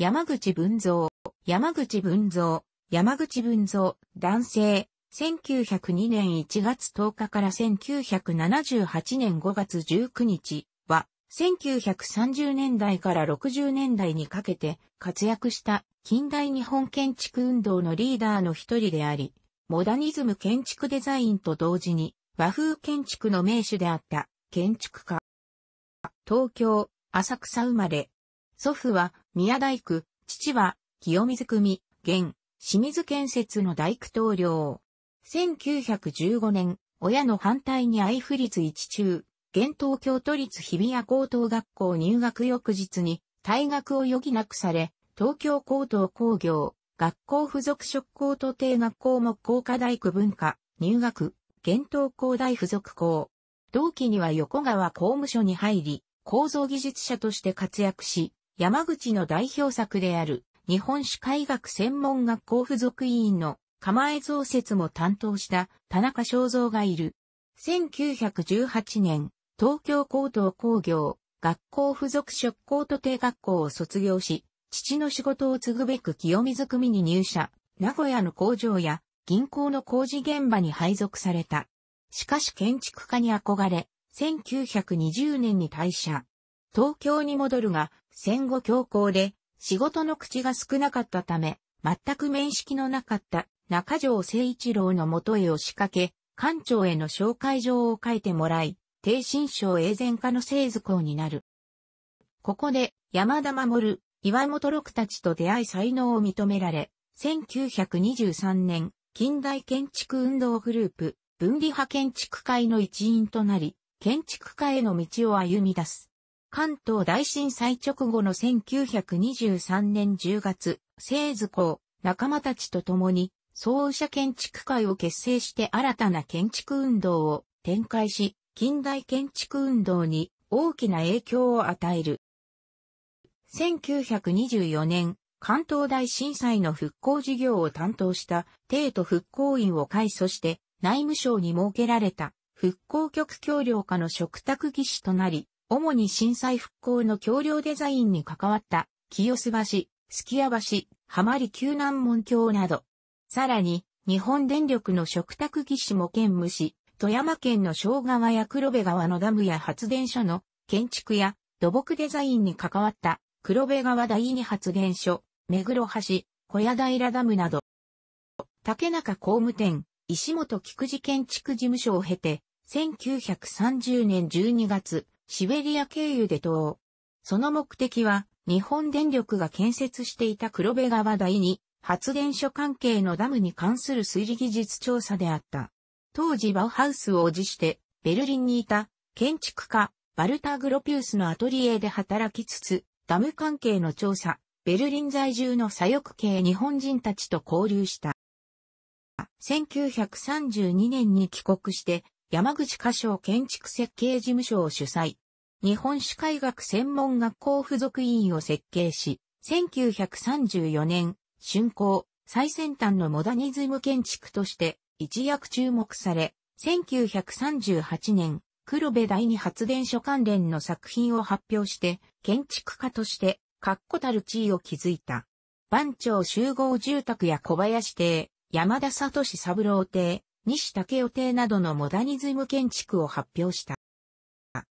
山口文蔵、山口文蔵、山口文蔵、男性、1902年1月10日から1978年5月19日は、1930年代から60年代にかけて活躍した近代日本建築運動のリーダーの一人であり、モダニズム建築デザインと同時に和風建築の名手であった建築家。東京、浅草生まれ、祖父は宮大工、父は清水組、現、清水建設の大工棟梁。1915年、親の反対に愛府立一中、現東京都立日比谷高等学校入学翌日に退学を余儀なくされ、東京高等工業、学校附属職校と定学校も工科大工文化、入学、現東工大附属校。同期には横川公務所に入り、構造技術者として活躍し、山口の代表作である日本史海学専門学校附属委員の構え増設も担当した田中正造がいる。1918年、東京高等工業学校附属職校徒弟学校を卒業し、父の仕事を継ぐべく清水組に入社、名古屋の工場や銀行の工事現場に配属された。しかし建築家に憧れ、1920年に退社。東京に戻るが、戦後強行で、仕事の口が少なかったため、全く面識のなかった中条誠一郎の元へ押しかけ、官庁への紹介状を書いてもらい、低新省永全化の製図校になる。ここで山田守、岩本六たちと出会い才能を認められ、1923年、近代建築運動グループ、分離派建築会の一員となり、建築家への道を歩み出す。関東大震災直後の1923年10月、製図工、仲間たちと共に、創社建築会を結成して新たな建築運動を展開し、近代建築運動に大きな影響を与える。1924年、関東大震災の復興事業を担当した帝都復興院を改組して内務省に設けられた復興局協力課の嘱託技師となり、主に震災復興の橋梁デザインに関わった、清洲橋、数寄屋橋、浜離宮南門橋など。さらに、日本電力の嘱託技師も兼務し、富山県の小川や黒部川のダムや発電所の建築や土木デザインに関わった黒部川第二発電所、目黒橋、小屋平ダムなど。竹中工務店、石本菊池建築事務所を経て、1930年12月、シベリア経由で東その目的は、日本電力が建設していた黒部川第二発電所関係のダムに関する水利技術調査であった。当時バウハウスを辞して、ベルリンにいた建築家、バルター・グロピウスのアトリエで働きつつ、ダム関係の調査、ベルリン在住の左翼系日本人たちと交流した。1932年に帰国して、山口歌唱建築設計事務所を主催。日本史海学専門学校附属委員を設計し、1934年、竣工、最先端のモダニズム建築として一躍注目され、1938年、黒部第二発電所関連の作品を発表して、建築家として、確固たる地位を築いた。番町集合住宅や小林邸、山田聡三郎邸、西武雄邸などのモダニズム建築を発表した。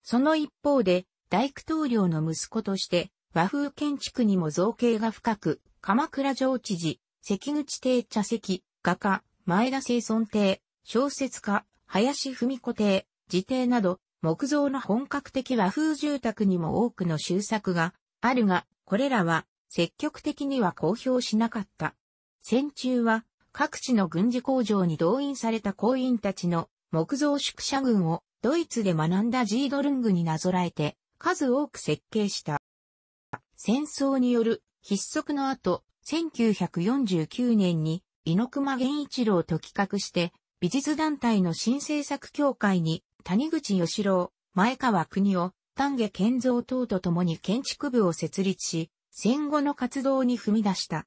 その一方で、大工棟梁の息子として、和風建築にも造形が深く、鎌倉城知事、関口邸茶席、画家、前田清村邸、小説家、林文子邸、自邸など、木造の本格的和風住宅にも多くの修作があるが、これらは積極的には公表しなかった。戦中は各地の軍事工場に動員された工員たちの木造宿舎群をドイツで学んだジードルングになぞらえて数多く設計した。戦争による筆則の後、1949年に猪熊源一郎と企画して美術団体の新政策協会に谷口義郎、前川国夫、丹下健三等と共に建築部を設立し、戦後の活動に踏み出した。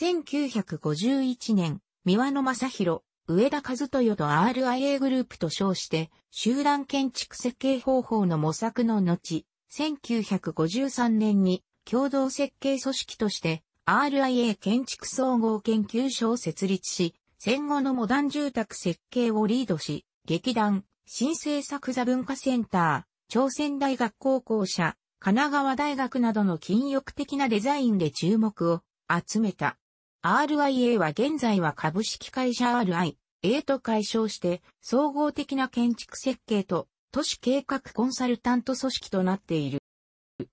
1951年、三輪野正宏、上田和豊と RIA グループと称して、集団建築設計方法の模索の後、1953年に共同設計組織として RIA 建築総合研究所を設立し、戦後のモダン住宅設計をリードし、劇団、新製作座文化センター、朝鮮大学高校舎、神奈川大学などの禁欲的なデザインで注目を集めた。RIA は現在は株式会社 RIA と解消して、総合的な建築設計と都市計画コンサルタント組織となっている。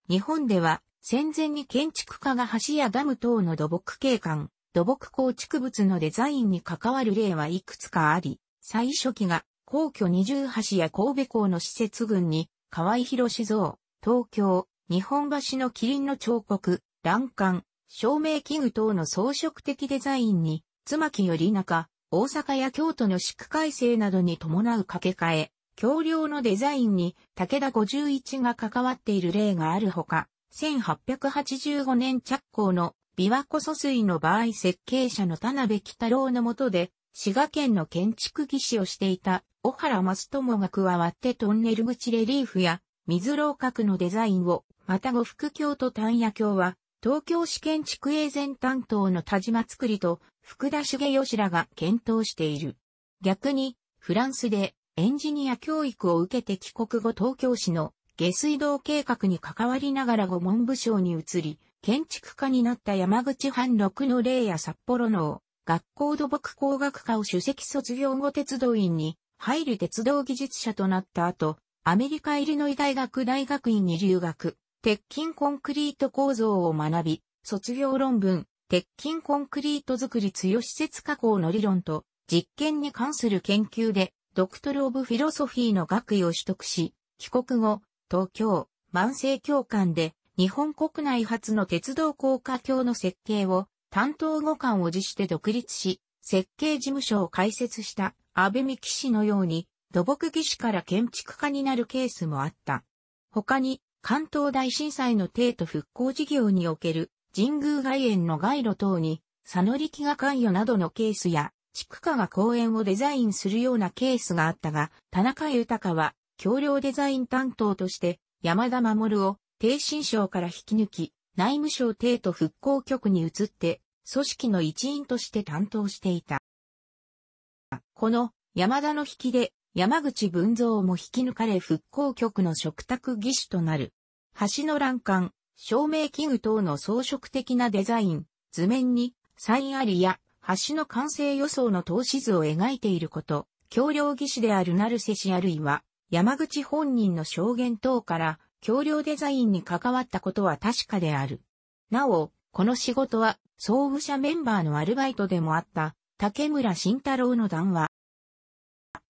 日本では戦前に建築家が橋やダム等の土木景観、土木構築物のデザインに関わる例はいくつかあり、最初期が皇居二重橋や神戸港の施設群に、河合博志像、東京、日本橋の麒麟の彫刻、欄干、照明器具等の装飾的デザインに、妻木より中、大阪や京都の宿改正などに伴う掛け替え、橋梁のデザインに武田51が関わっている例があるほか、1885年着工の琵琶湖疎水の場合設計者の田辺喜太郎のもとで、滋賀県の建築技師をしていた小原松友が加わってトンネル口レリーフや水楼閣のデザインを、また呉服橋と丹野橋は東京市建築営前担当の田島作りと福田茂吉らが検討している。逆に、フランスでエンジニア教育を受けて帰国後東京市の下水道計画に関わりながら五文部省に移り、建築家になった山口藩六の霊や札幌の学校土木工学科を主席卒業後鉄道院に入る鉄道技術者となった後、アメリカイリノイ大学大学院に留学。鉄筋コンクリート構造を学び、卒業論文、鉄筋コンクリート作り強施設加工の理論と実験に関する研究で、ドクトル・オブ・フィロソフィーの学位を取得し、帰国後、東京、万世教官で、日本国内初の鉄道高架橋の設計を、担当互換を辞して独立し、設計事務所を開設した安倍美紀氏のように、土木技師から建築家になるケースもあった。他に、関東大震災の帝都復興事業における神宮外苑の街路等に佐野力が関与などのケースや、地区課が公園をデザインするようなケースがあったが、田中豊は、橋梁デザイン担当として、山田守を、低新省から引き抜き、内務省帝都復興局に移って、組織の一員として担当していた。この、山田の引きで、山口文蔵も引き抜かれ復興局の食卓技師となる。橋の欄干、照明器具等の装飾的なデザイン、図面に、サインありや、橋の完成予想の投資図を描いていること、橋梁技師である成瀬氏あるいは、山口本人の証言等から、橋梁デザインに関わったことは確かである。なお、この仕事は、総務者メンバーのアルバイトでもあった、竹村慎太郎の談話、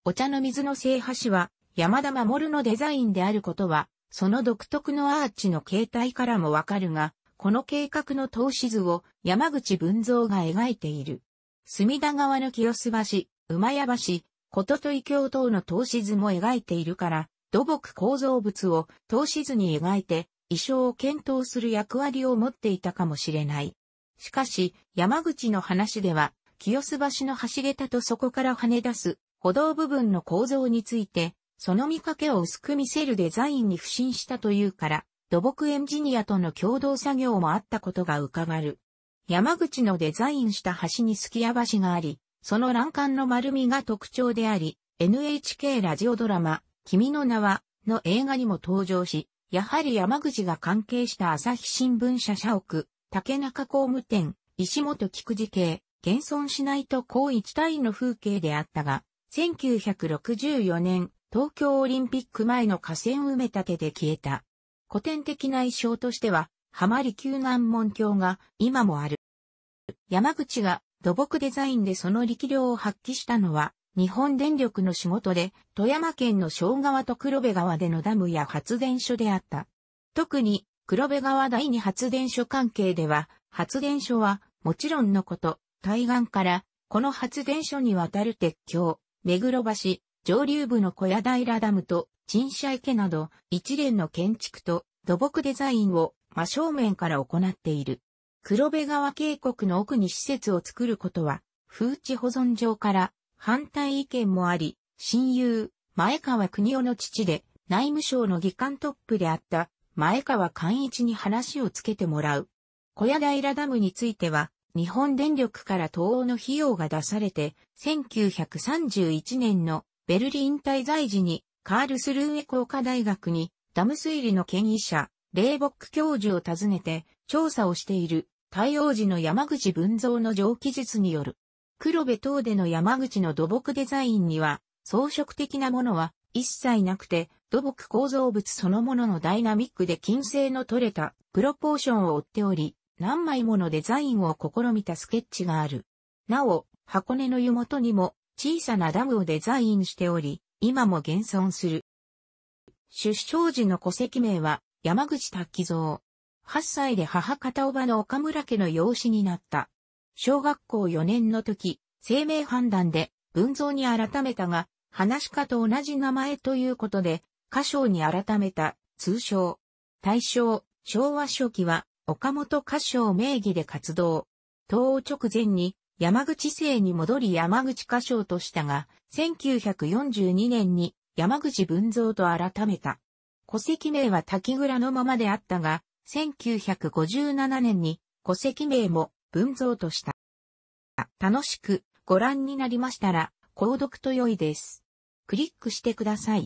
お茶の水の制覇士は、山田守のデザインであることは、その独特のアーチの形態からもわかるが、この計画の投資図を山口文蔵が描いている。隅田川の清洲橋、馬屋橋、こととい等の投資図も描いているから、土木構造物を投資図に描いて、衣装を検討する役割を持っていたかもしれない。しかし、山口の話では、清洲橋の橋桁とそこから跳ね出す歩道部分の構造について、その見かけを薄く見せるデザインに不信したというから、土木エンジニアとの共同作業もあったことが伺る。山口のデザインした橋に隙屋橋があり、その欄干の丸みが特徴であり、NHK ラジオドラマ、君の名は、の映画にも登場し、やはり山口が関係した朝日新聞社社屋、竹中工務店、石本菊池系、現存しないとこう一体の風景であったが、1964年、東京オリンピック前の河川埋め立てで消えた。古典的な衣装としては、浜離宮南門橋が今もある。山口が土木デザインでその力量を発揮したのは、日本電力の仕事で、富山県の小川と黒部川でのダムや発電所であった。特に、黒部川第二発電所関係では、発電所は、もちろんのこと、対岸から、この発電所に渡る鉄橋、目黒橋、上流部の小屋平ダムと、陳謝池など、一連の建築と土木デザインを真正面から行っている。黒部川渓谷の奥に施設を作ることは、風地保存上から反対意見もあり、親友、前川国夫の父で、内務省の議官トップであった前川寛一に話をつけてもらう。小屋平ダムについては、日本電力から東欧の費用が出されて、1931年のベルリン滞在時にカールスルーエ工科大学にダム推理の権威者、レイボック教授を訪ねて調査をしている対応時の山口文造の上記述による。黒部等での山口の土木デザインには装飾的なものは一切なくて土木構造物そのもののダイナミックで金星の取れたプロポーションを追っており、何枚ものデザインを試みたスケッチがある。なお、箱根の湯元にも小さなダムをデザインしており、今も現存する。出生時の戸籍名は山口滝蔵。8歳で母片おばの岡村家の養子になった。小学校4年の時、生命判断で文蔵に改めたが、話し家と同じ名前ということで、歌唱に改めた、通称。大正、昭和初期は、岡本歌唱名義で活動。東欧直前に山口生に戻り山口歌唱としたが、1942年に山口文蔵と改めた。戸籍名は滝蔵のままであったが、1957年に戸籍名も文蔵とした。楽しくご覧になりましたら、購読と良いです。クリックしてください。